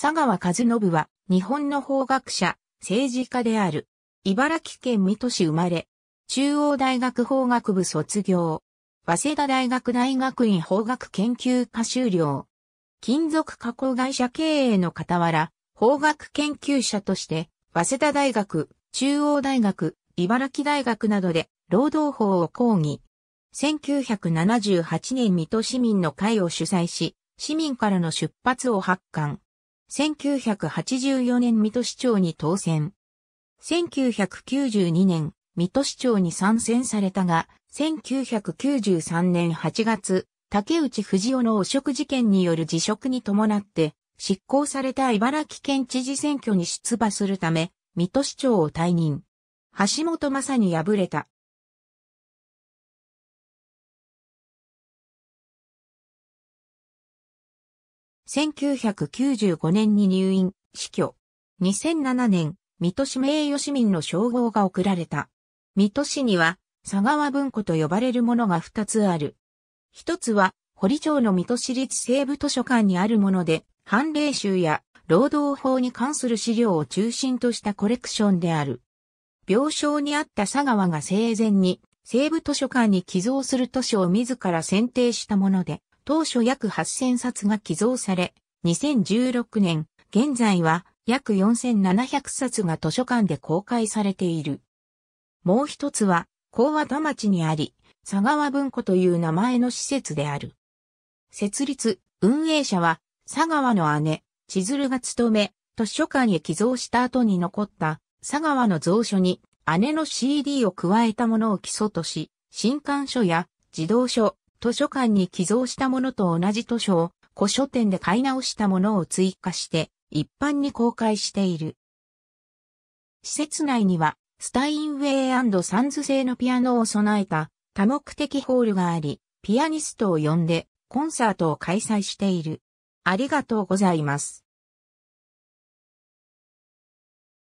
佐川和信は、日本の法学者、政治家である。茨城県水戸市生まれ。中央大学法学部卒業。早稲田大学大学院法学研究科修了。金属加工会社経営の傍ら、法学研究者として、早稲田大学、中央大学、茨城大学などで、労働法を講義。1978年水戸市民の会を主催し、市民からの出発を発刊。1984年水戸市長に当選。1992年、水戸市長に参戦されたが、1993年8月、竹内藤雄の汚職事件による辞職に伴って、執行された茨城県知事選挙に出馬するため、水戸市長を退任。橋本正に敗れた。1995年に入院、死去。2007年、水戸市名誉市民の称号が贈られた。水戸市には、佐川文庫と呼ばれるものが2つある。1つは、堀町の水戸市立西部図書館にあるもので、判例集や労働法に関する資料を中心としたコレクションである。病床にあった佐川が生前に、西部図書館に寄贈する図書を自ら選定したもので、当初約8000冊が寄贈され、2016年、現在は約4700冊が図書館で公開されている。もう一つは、高和田町にあり、佐川文庫という名前の施設である。設立、運営者は、佐川の姉、千鶴が務め、図書館へ寄贈した後に残った佐川の蔵書に姉の CD を加えたものを基礎とし、新刊書や児童書、図書館に寄贈したものと同じ図書を古書店で買い直したものを追加して一般に公開している。施設内にはスタインウェイサンズ製のピアノを備えた多目的ホールがあり、ピアニストを呼んでコンサートを開催している。ありがとうございます。